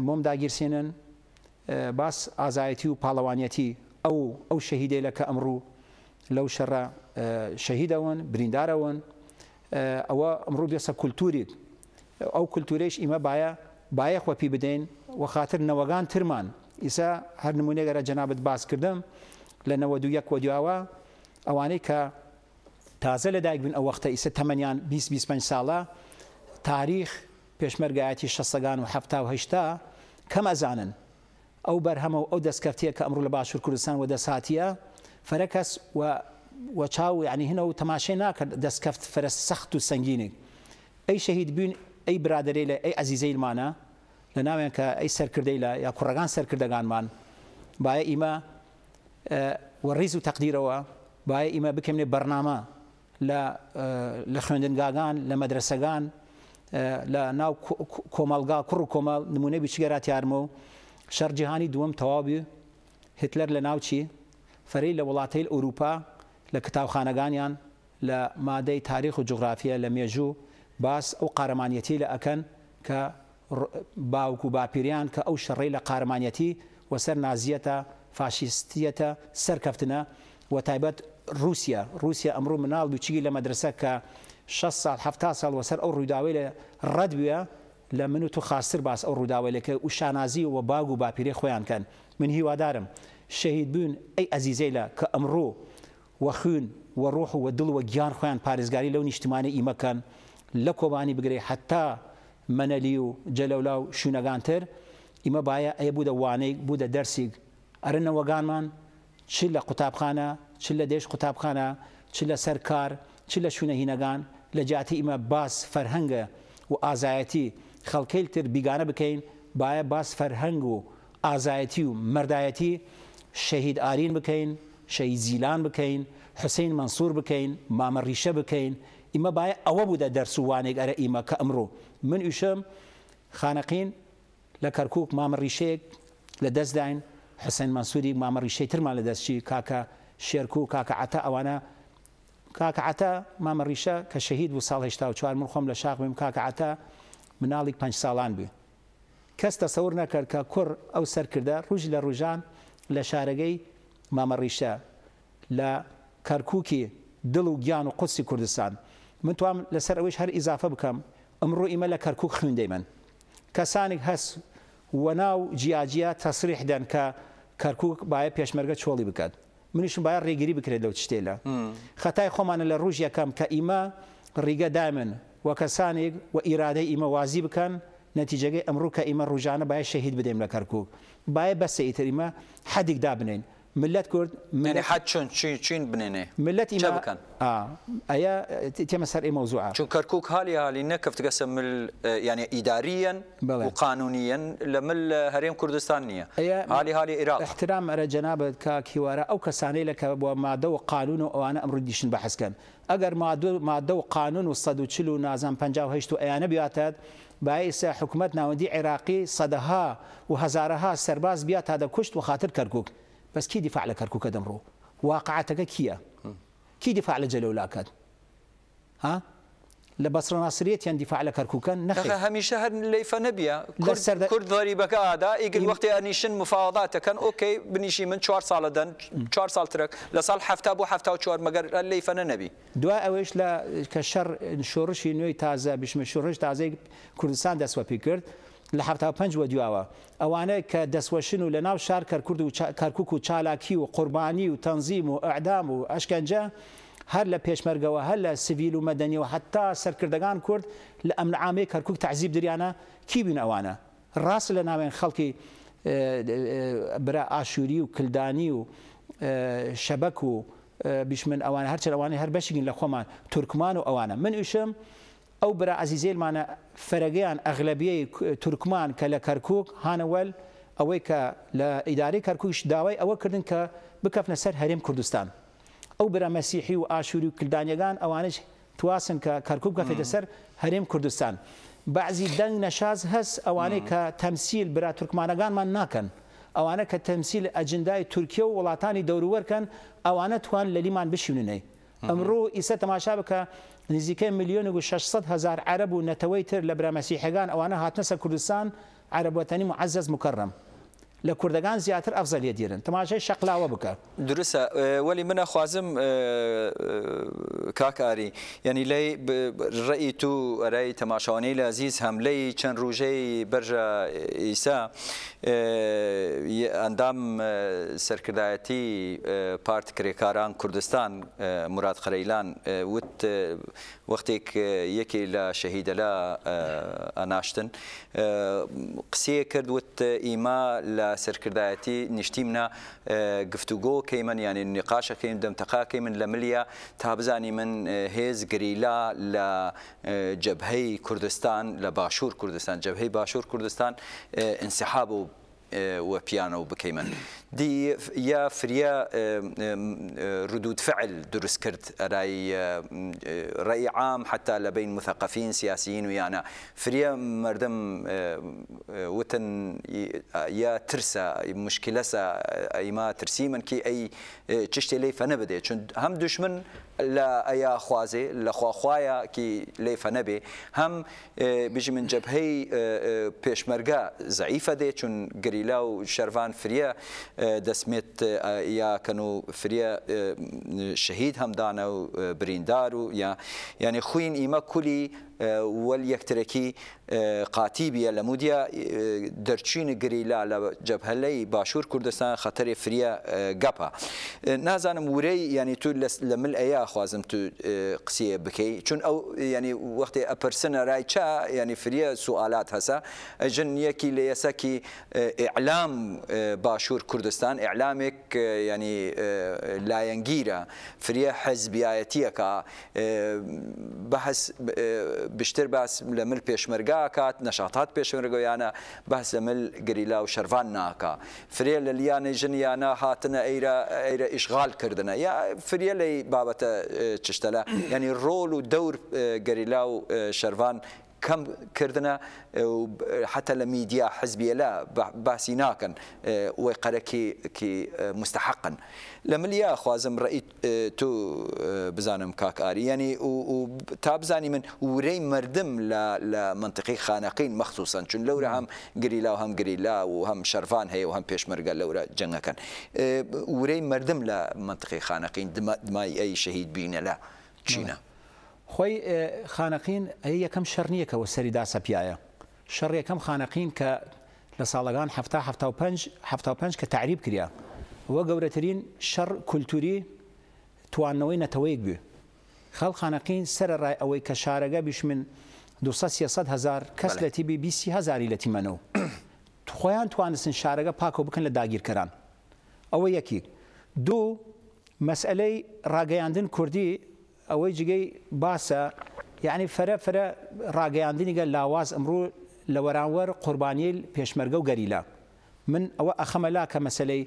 مۆم داگیرسێنن باس ئازایەتی و پاڵەوانەتی ئەو ئەو شەهیدەی لە کە ئەمرو لەو شەڕە شەهیدەوەن بریندارەوەن ئەوە ئەمڕوو بێسە کولتوریت ئەو کولتورێش ئیمە باە باە خۆپی بدەین و خاطر نەوەگان ترمان ئیسا هەر نمونێگەرە جەنابەت باس کردم لە نەوە دو یەک وەدیواوە ئەوانەی کە تازە لە دایکبن ئەو وەختە ئیسە تەمەنیان 25 ساڵە تاریخ پێشمەرگایەتی شەسەگان و هەهشتا کەم ئەزانن ئەو بەرهەمە و ئەو دەستکەفتەیە کە ئەمڕوو لە باشوور کوردستان و دەساتیە فەرەکەس و وەچاو عنی هنە و تەماشای ناکرد دەستکەفت فرە سەخت و سنگینێک ئەی شەهید بوون ئەی برادری لە ئەی ئەزیزەیمانە لە ناوێن کە ئەی سەرکردەی لە یا کوڕەکان سەرکردەکانمان باە ئیمە وەڕیز و تەقدیرەوە باە ئیمە بکەمێ بەرنامە لە خوێندنگاگان لە مەدرسەگان لە ناو کۆمەلگا کوڕ و کۆمەڵ نمونە بیچگەرات یارمە و شەرجیهانی دووەم تەوابی هتلەر لە ناوچی فەری لە وڵاتەیل ئەوروپا لە کتابخانەکانیان لە مادەی تاریخ و جغرافیە لە مێژوو باس ئەو قارەمانەتی لە ئەکەن کە باوکو باپیریان کە ئەو شەڕی لە قارمانەتی وەسەر نازیەتە فاشیستیەتە سەرکەفتنە و تایبەت رووسیا رووسیا ئەمڕوو مناڵ دوچی لە مەدرسە کە 6 سال ه سال وەسەر ئەو ڕووداوی لە ڕەدویە لە من و تو خاستر باس ئەو ڕووداوەلەکە و شانازی و باگ و باپیری خۆیان کەن من هیوادارم شەهید بوون ئەی ئەزیزەی لە کە ئەمڕوو وە خوێن وە ڕۆح وە دڵ وە گیان خۆیان پارێزگاری لەو نیشتمانی ئیمەکەن لە کۆبانی بگرێ حتا منەلی و جەلەولا و شوونەگانتر ئیمە باە ئەیە بوودە وانەیە بوودە دەرسێک ئەرنەوەگانمان چ لە قوتابخانە چ لە دێش قوتابخانە چ لە سەر کار چ لە شوونە هینەگان لە جااتی ئمە باس فەرهەنگە و ئازایەتی خەڵکیل تر بیگانە بکەین باە باس فەرهەنگ و ئازایەتی و مردایەتی شەهید ئارین بکەین شەیزیلان بکەین حسین منسوور بکەین مامەڕیشە بکەین ئمە باە ئەوە بوودە دەرسوانێک ئەرە ئیمە کە ئەمڕۆ من ئیشم خانەقین لە کەرکک مامەڕیشەیەک لە دەستداین حسین منسووری مامەڕیشەی ترمان لە دەستچی کاکە شێرک و کاکە عتا ئەوانە کاکەعتا مامەڕیشە کە شەهید بوو ساڵ هشتا و چوار من خۆم لە شاق بم کاکەعتا مناڵی پنج ساڵان بێ کەس تەسەور نەکرد کە کوڕ ئەو سەرکردە ڕژ لە ڕژان لە شارەگەی مامەڕیشە لە کەرکووکی دڵ و گیان و قوسی کوردستان من توام لەسەر ئەوەش هەر ئیزافە بکەم ئەمڕۆ ئیمە لە کەرکک خوێندەی من کەسانێک هەست وە ناو جیاجیا تەسریح دەن کە کەرکک باە پێشمەرگە چۆڵی بکات منیشم باید ڕێگیری بکرێت لەو شتێ لە خەتای خۆمانە لە ڕژیەکەم کە ئیمە ڕیگە دامن وە کەسانێک و ئیرادەی ئیمە وازی بکەن نەتیجەگەی ئەمڕوو کە ئیمە ڕژانە باید شەهید بدەیم لە کەرکک باە بەسەئیتریمە حەدێک دابنین ملت كرد يعني ملت يعني حد شون شين شين بنينه ملت إما آه أيا تيما سر إيه موضوعة شون كركوك هالي هالي نكف تقسم يعني اه، إداريا بلد. وقانونيا لمل هريم اه، كردستانية أيا هالي هالي إراق احترام على جناب كهوارة أو كساني لك وما دو قانون وأنا أمر ديشن بحث كان أجر ما دو ما دو قانون والصد وتشلو نازم بنجاو هيشتو أنا بياتد باعث حكومتنا ودي عراقي صدها وهزارها سرباز بيات هذا كشت وخاطر كركوك بس كي دفاع لە کەرکووکە دەمڕۆ واقعاتەکە کییە کی دفاع لجلولا جەلەولاکات ها لە بەسرە ناسریەتیان دیفاع لە کەرککە نەخ هەمیشە هەر لیفە نەبیە کورد ضریبەکە ئادا ئیگر وەختیانیشن يعني مفاوضاتەکەن ئۆکەی بنیشی من چوار ساڵە دەن چوار سالة ترک لە ساڵ هەفتا بۆ هەفتا و چوار مەگەر لیفەنە نەبی دوای ئەوەش لە کە شەڕ شۆڕشی نوێی تازە بشمە شۆڕش تازەی کوردستان دەسوەپی لە ه پنج وە دواوە ئەوانەیە کە دەسوەشن و لە ناو شار کەرکرد و کارکک و چالاکی و قوربانی و تەنزیم و ئەعدام و ئەشکەنجە هەر لە پێشمەرگەوە هەر لە سیویل و مەدەنی و حتا سەرکردەکان کورد لە ئەمن عامەیە کەرکک تعزیب دریانە کی بین ئەوانە ڕاست لە ناوێن خەڵکی برا ئاشووری و کلدانی و شەبەک و بیشمن ئەوان هەرچە ئەوانە هەر بەشگین لە خۆمان تورکمان و ئەوانە من ئوشم ئەو برا عزیزێمانە فەرەگەیان ئەغلبیەی تورکمان کە لە کەرکک هانەوەل ئەوەی کە لە ئیداری کەرکوش داوای ئەوە کردن کە بکەفنە سەر هەرێم کوردستان. ئەو برا مەسیحی و ئاشوری و کلدانیەکان ئەوانش تواسن کە کەرکوب کەفێتە سەر هەرێم کوردستان. بعضی دەنگ نەشاز هەست ئەوانەی کە تەمسیل برا تورکمانەکانمان ناکەن. ئەوانە کە تەمسیل ئەجندای تورکیا و وڵاتانی دەوروەرکەن ئەوانە توان لەلیمان بشینونەی. ئەمڕۆ ئیسە تەماشا بکە نزیکەی میلیۆن و 600 هزار عرب و نەتەوەی تر لە برامەسیحەکان ئەوانە هاتنەسە کوردستان عربەتەنی و عزز مکەڕم لە کوردەکان زیاتر ئەفزەل لێ دیرن تەماشای شەقلاوە بکە درستە وەلی منە خوازم کاکاری یعنی لی ڕئی تو ئەرای تەماشاوانەی لە زیز هەملەی چەند ڕوژەی بەرژە ئیسا ئەندام سەرکردایەتی پارت کرێکاران کوردستان مرات خەرەیلان وت وەختێک یەکێ لە شەهیدەلا ئەناشتن قسەیە کرد وت ئیما لە اه، لە سەرکردایەتی نیشتی منە گفتوگۆ کەی من یانی نقاشەکەین دەمتەقاکەی من لە ملیە تا بزانی من اه، هێز گریلا لە اه، جەبهەی کوردستان لە باشوور کوردستان جەبهەی باشوور کوردستان انسحاب و وە بکەی من دي يا فريا ردود فعل درس كرد رأي آه، رأي عام حتى لبين مثقفين سياسيين ويانا فريا مردم آه، وتن يا ترسا مشكلة سا أي آه، ما ترسي من كي أي تشتي لي فنبدي هم دشمن لا أيا خوازي لا خوا خوايا كي لي فنبي هم بيجي من جبهي بيشمرقا ضعيفة دي چون قريلا وشرفان فريا دەسمێت یاکەن و فرە شەهید هەمدانە و بریندار و یا یعنی خوین ئیمە کولی وەلیەکترەکی قاتی بیە لە مودیا دەرچین گریلا لە جەبهلەی باشوور کوردستان خەتەرێ فریە گەپە نازانم ورەی ینی تو لە مل ئەیا خوازم تو قسیە بکەی چون ئەو ینی وەختی ئەپرسنە ڕای چا ینی فریە سوالات هەسا ئەژن یەکی لە یەسەکی ئعلام باشوور کوردستان ئعلامێک ینی لایەنگیرە فریە حەزبیایەتیەکە بەحس بیشتر باس لە مل پێشمەرگا کات نەشاتات پێشمەرگۆیانە باس لە مل گریلا و شەروان ناکە فرێ لە لیانەی ژنیانە هاتنە ئەیرە ئەیرە ئیشغالکردنە یا فرە لی بابەتە چشتەلا ینی ڕۆل و دەور گەریلا و شەروان کەم کردنە حتە لە میدیا حزبیە لە باسی ناکەن وی قەرەکێکی مستحقن لە ملیا خوازم ڕئی تۆ بزانم کاکاری ینی تا بزانی من ورەی مردم لە منطقی خانەقین مەخصوسن چون لەورە هەم گریلا و هەم گریلا و هەم شەرفان هەیە و هەم پێشمەرگە لەورە جەنگەکەن ورەی مردم لە منطقی خانەقین دمای ئەی شەهید بینە لە چینە. خۆی خانەقین ئەی یەکەم شەر نیەکەوە سەری داسەپیایە شەڕ یەکەم خانەقین کە لە ساڵەکان ه کە تعریب کریە وە گەورەترین شەڕ کولتوری توانەوەی نەتەوەیەک بێ خەڵ خانەقین سرە ڕای ئەوەی کە شارەگە بشمن 200 هزار کەس لە تیبی بیسی هزاری لە تیمەنەوە خۆیان توانستن شارەکە پاکۆ بکەن لە داگیرکەران ئەوە یەکی دوو مەسئلەی ڕاگەیاندن کوردی ئەوەی جگەی باسە یعنی فەرە فەرە ڕاگەیاندنیگە لاواز ئەمڕۆ لە وەرانوەەر قوربانیل پێشمەرگە و گەریلا من ئەوە ئەخەمەلا کە مەسلەی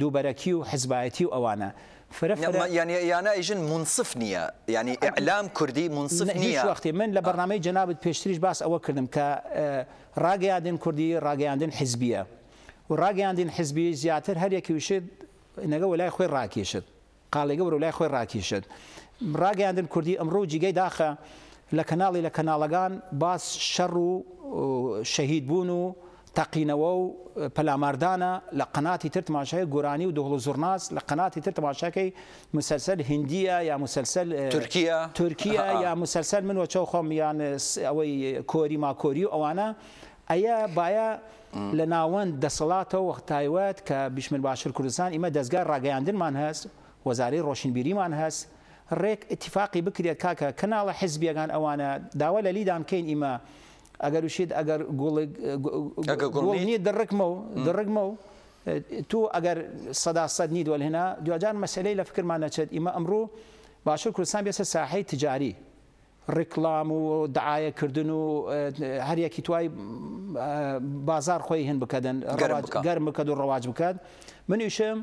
دووبەرەکی و حزبایەتی و ئەوانە يعني يعني ايجن منصف نية يعني اعلام كردي منصف نية وقتي من لبرنامج جناب بيشتريش باس او كردم ك راجعدن كردي راجعدن حزبيه وراجعدن حزبيه زياتر هر يكي وشد نقول لا خوي راكيشد قالێگە بەرو لای خۆی ڕاکیشت ڕاگەیاندن کوردی ئەمڕۆ جیگەی داخە لە کەناڵی لە کەناڵەکان باس شەڕ و شەهید بوون و تەقینەوە و پەلاماردانە لە قەناتی تر تماشای گۆرانی و دۆڵ زورناس لە قەناتی تر تەماشاکەی مسلسل هندیە یا مسلسل تورکیا تورکیا یا مسلسل من وەچە خۆم یان ئەوەی کۆری ماکۆری و ئەوانە ئەیە باە لە ناوەند دەسەڵاتەوە وەختایوەت کە بشمن باشتر کوردستان ئمە دەستگار ڕاگەیاندنمان هەست وەزاری ڕۆشنبیریمان هەست ڕێک اتفاقی بکرێت کاکە کەناڵە حزبیەکان ئەوانە داوا لە لیدام کەین ئیمە ئەگەر وشید ئەگەر گوڵنی دڕکمە و دڕگمە و تۆ ئەگەر سەدا سەد نی دووە هێنا دوجان مەسلەی لە فکرمان نەچێت ئیمە ئەمڕۆ باشوور کوردستان بێسە ساحەی تجاری ڕێکلام و دعاەکردن و هەریەکی توای بازار خۆی هێن بکەدەن گەرم بکە و ڕەواج بکات منیشم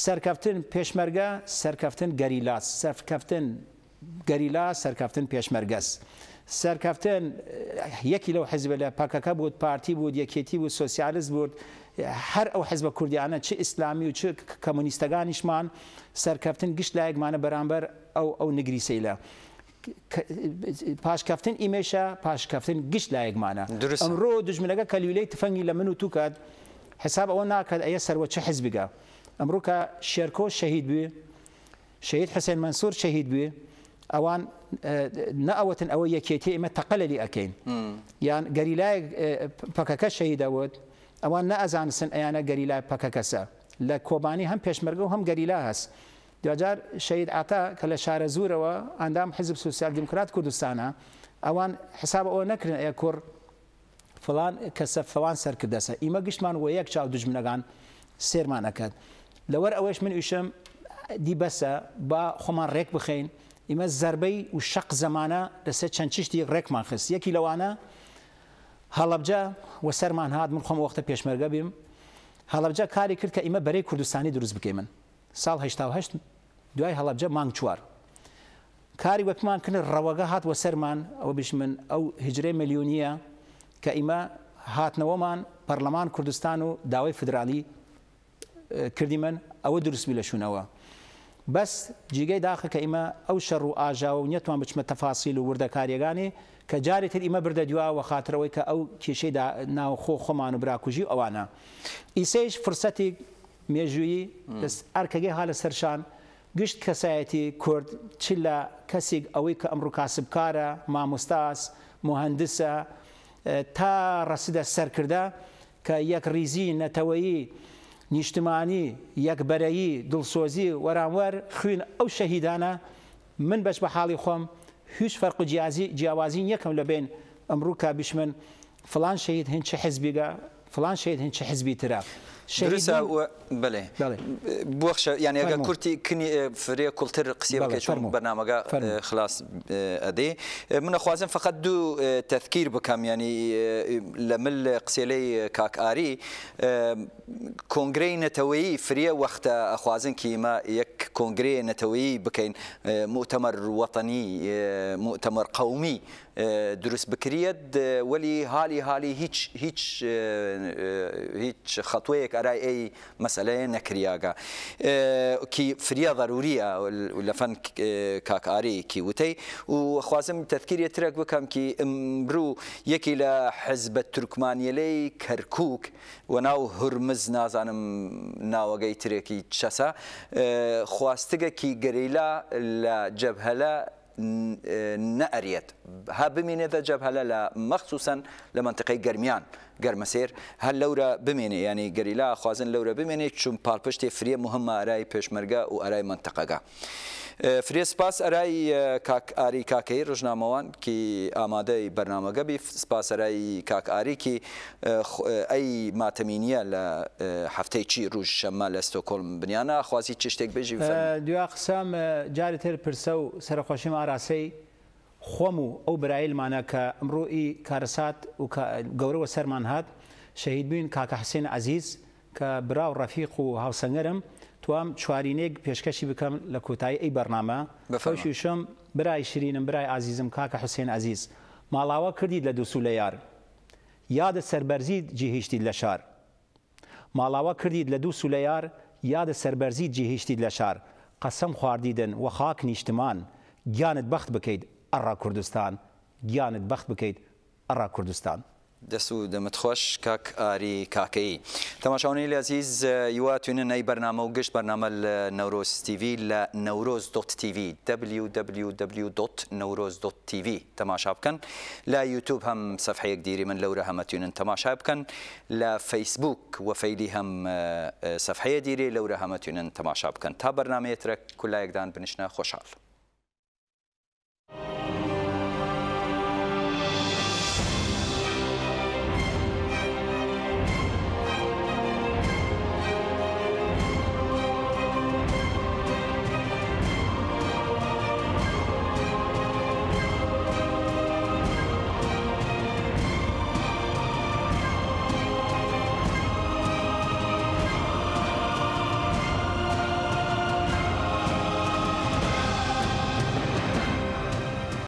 سەرکەفتن پێشمەرگە سەرکەفتن گەریلا سەرکەفتن گەریلا سەرکەفتن پێشمەرگەس. سەرکەفتن یەکی لەو حزب لە پاکەکە بوو پارتی بوو یەکێتی بوو سوسیالز بوو هەر ئەو حزبە کوردیانە چ ئیسلامی و چ کەمونیستەکانیشمان سەرکەفتن گشت لایەکمانە بەرامبەر ئەو ئەو نگریسەی لە. پاشکەفتن ئیمێشە پاشکەفتن گشت لایەکمانە ئەمڕۆ دژمنەکە کەلیولەی تفەنگی لە من و توکات حساب ئەوە ناکات ئەیە سەرەوە چه حزبگە. ئەمڕۆ کە شێرکۆ شەهید بێ شەهید حسێن منسوور شەهید بێ ئەوان نەوەتن ئەوە یەکێتی ئمە تەقەلەلی ئەکەین یان گەریلای پکەکە شەهیدەوت ئەوان نەئزانسن ئەیانە گەریلای پکەکەسە لە کۆبانی هەم پێشمەرگە و هەم گەریلا هەست دوجار شەید ئاتا کە لە شارە زورەوە ئەندام حزب سوسیال دموکرات کوردستانە ئەوان حساب ئەوە نەکردن ئەیە کوڕ فلان کەسە فەوان سەرکردەسە ئیمە گشتمان وە یەک چاو دژمنەکان سێرمان ئەکات لەوەر ئەوەش من ئیشم دی بەسە با خۆمان ڕێک بخەین ئمە زربەی و شەق زمانە لەسەر چەند چشتی ڕێکمان خست یەکی لەوانە هەڵبجە وە سەرمان هاات من خۆم وەختە پێشمەرگە بیم هەڵبجە کاری کرد کە ئمە بەرەی کوردستانی دروست بکەین من ساڵ هه دوای هەڵبجە مانگ چوار کاری وەکمان کردن ڕەوەگە هات وە سەرمان ئەوە بش من ئەو هجرێ ملیونیە کە ئیمە هاتنەوەمان پەرلەمان کوردستان و داوای فدرالی کردی من ئەوە دروستبی لە شوونەوە. بەس جیگەی داخە کە ئمە ئەو شەڕ و ئاژاوە و نەتوان بچمە تەفاسیل و وردە کاریگانی کە جارێت ئمە بردە دواوە خاترەوەی کە ئەو کێشەی ناوخۆ خۆمان و براکوژی ئەوانە. ئیسەیش فرسەتی مێژویی ئەرکەگەی ها لە سەرشان گشت کەسایەتی کورد چ لە کەسێک ئەوەی کە ئەمڕوو کاسبکارە مامۆستاس مهندسە تا ڕسیدە سەرکردە کە یەک ریزی نەتەوەیی نیشتمانی یەکبەرەیی دڵسۆزی وەرانوەر خوێن ئەو شەهیدانە من بەش بە حاڵی خۆم هیچ فەرق و جیازی جیاوازی یەکەم لە بین ئەمروکا بشمن فلان شەید هین چه حزبیگە فلان شيء هن شي حزبي ترى درسا و... بله بوخش يعني اگر كرتي كني اه، فريا كولتر قسيبه كشون برنامجا اه، خلاص اه، ادي من خوازن فقط دو تذكير بكم يعني لمل قسيلي كاك اري كونغري نتوي فريا وقت خوازن كيما يك كونغري نتوي بكين مؤتمر وطني مؤتمر قومي آه، دروس بکرێت آه، ولی حالی حالی هیچ هیچ آه، هیچ خطوئك ئەرای ئەی مەسلەیە نەکریاگە کی فریا ضروریە لە فەن کاکارەیەکی وتەی و خوازم تذکرێ ترەک بکەم کی ئەمرو یەکی لە حزبە تورکمانیەلەی کەرکک و ناو هورمز نازانم ناوەگەی ترێکی چەسە خواستگەکی گەریلا لە لجبهلا نەئەرێت ها بمێنێتە جەبهەلە لە مەخصوسن لە منطقی گەرمیان گەرمەسێر هەر لەورە بمێنێ ینی گەریلا خوازن لەورە بمێنێت چون پاڵپشتی فرێ مهمە ئارای پێشمەرگە و ئارای منتەقەگە. فرێ سپاس ئەرایی ئاری کاکەی ڕژنامەوان کی ئامادەی بەرنمەگەبی سپاسەرایی کاکاریکی ئەی ماتەمینیە لە هەفتەی چی ڕوژ شەمە لە ستۆکۆلم بنیانە خوازی چ شتێک بژی دو قسام جاری تر پرسە و سەرخۆشیم ئاراسی خۆم و ئەو برایلمانە کە ئەمڕۆی کارسات و گەورەوە سەرمان هات شەهید بووین کاکە حسێن عزیز کە برا و ڕەفیق و هاوسەنگەرم توام چوارینێک پێشکەشی بکەم لە کۆتایی ئەی بەرنامە بەفەوشیشم برای شرینم برای ئازیزم کاکە حوسێن عزیز ماڵاوە کردید لە دووسو لە یار یادە سربەرزید جیهشتید لە شار ماڵاوە کردید لە دووسو لە یار یادە سربەرزید جیهشتید لە شار قەسم خواردیدن و خاک نیشتمان گیانت بەخت بکەیت ئەڕا کوردستان گیانت بەخت بکەیت ئەڕا کوردستان. دستو و دەمتخۆش کاک ئاری کاکەی تەماشاونەی لە عزیز اه، یواتونە نەی بەرنامە و گشت بەرنامە نوروز تیوی TV دوت نەورۆز .TV www.نەورۆز.TV تەماشا بکەن لە یوتیوب هەم دیری من لەورە هەمەتونن تەماشا بکەن لە فەیسبوک و فیلی هم صفحه اه، دیری هم هەمەتونن تماشا بکن تا یک دان بنشنە خوشحال